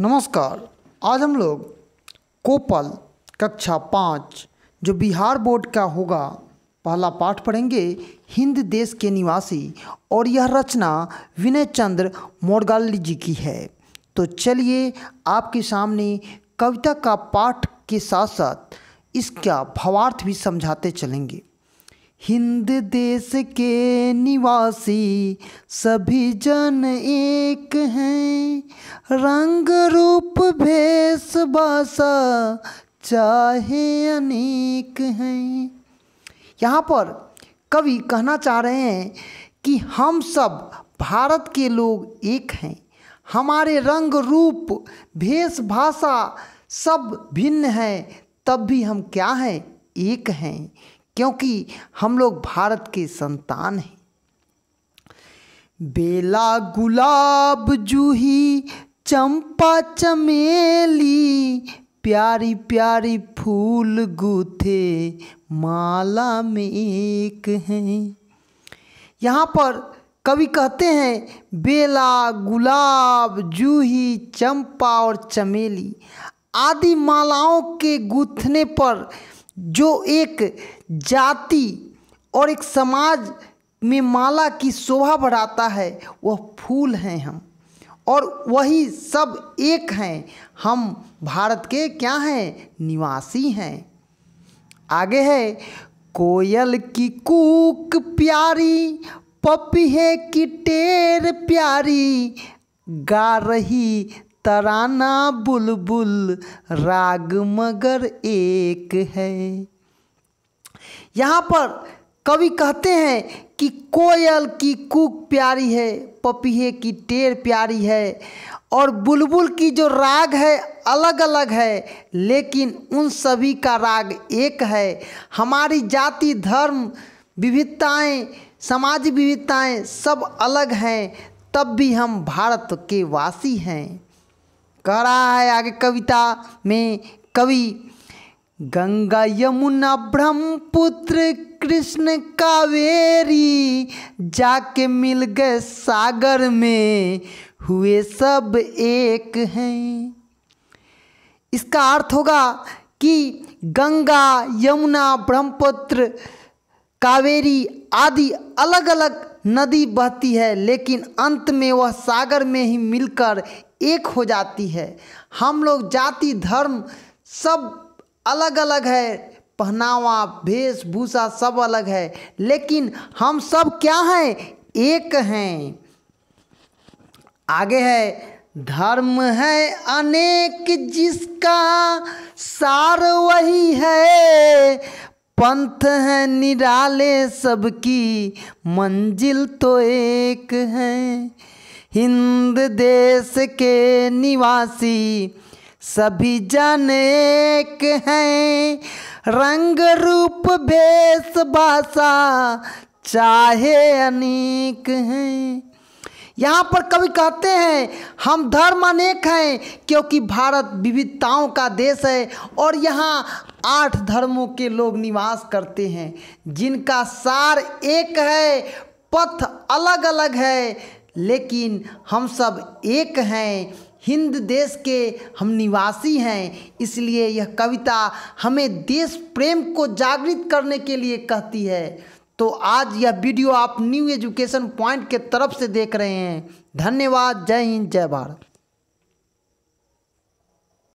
नमस्कार आज हम लोग कोपल कक्षा पाँच जो बिहार बोर्ड का होगा पहला पाठ पढ़ेंगे हिंद देश के निवासी और यह रचना विनय चंद्र मोरगाली जी की है तो चलिए आपके सामने कविता का पाठ के साथ साथ इसका भावार्थ भी समझाते चलेंगे हिंद देश के निवासी सभी जन एक हैं रंग रूप भेष भाषा चाहे अनेक हैं यहाँ पर कवि कहना चाह रहे हैं कि हम सब भारत के लोग एक हैं हमारे रंग रूप भेष भाषा सब भिन्न हैं तब भी हम क्या हैं एक हैं क्योंकि हम लोग भारत के संतान हैं बेला गुलाब जूही चंपा चमेली प्यारी प्यारी फूल गूथे माला में एक हैं यहाँ पर कवि कहते हैं बेला गुलाब जूही चंपा और चमेली आदि मालाओं के गूथने पर जो एक जाति और एक समाज में माला की शोभा बढ़ाता है वह फूल हैं हम और वही सब एक हैं हम भारत के क्या हैं निवासी हैं आगे है कोयल की कूक प्यारी पपी है की टेर प्यारी गा रही तराना बुलबुल राग मगर एक है यहाँ पर कवि कहते हैं कि कोयल की कूक प्यारी है पपीहे की टेर प्यारी है और बुलबुल की जो राग है अलग अलग है लेकिन उन सभी का राग एक है हमारी जाति धर्म विविधताएं सामाजिक विविधताएं सब अलग हैं तब भी हम भारत के वासी हैं कह रहा है आगे कविता में कवि गंगा यमुना ब्रह्मपुत्र कृष्ण कावेरी जाके मिल गए सागर में हुए सब एक हैं इसका अर्थ होगा कि गंगा यमुना ब्रह्मपुत्र कावेरी आदि अलग अलग नदी बहती है लेकिन अंत में वह सागर में ही मिलकर एक हो जाती है हम लोग जाति धर्म सब अलग अलग है पहनावा वेशभूषा सब अलग है लेकिन हम सब क्या हैं एक हैं आगे है धर्म है अनेक जिसका सार वही है पंथ है निराले सबकी मंजिल तो एक है हिंद देश के निवासी सभी जन एक हैं रंग रूप भेष भाषा चाहे अनेक हैं यहाँ पर कवि कहते हैं हम धर्म अनेक हैं क्योंकि भारत विविधताओं का देश है और यहाँ आठ धर्मों के लोग निवास करते हैं जिनका सार एक है पथ अलग अलग है लेकिन हम सब एक हैं हिंद देश के हम निवासी हैं इसलिए यह कविता हमें देश प्रेम को जागृत करने के लिए कहती है तो आज यह वीडियो आप न्यू एजुकेशन पॉइंट के तरफ से देख रहे हैं धन्यवाद जय हिंद जय भारत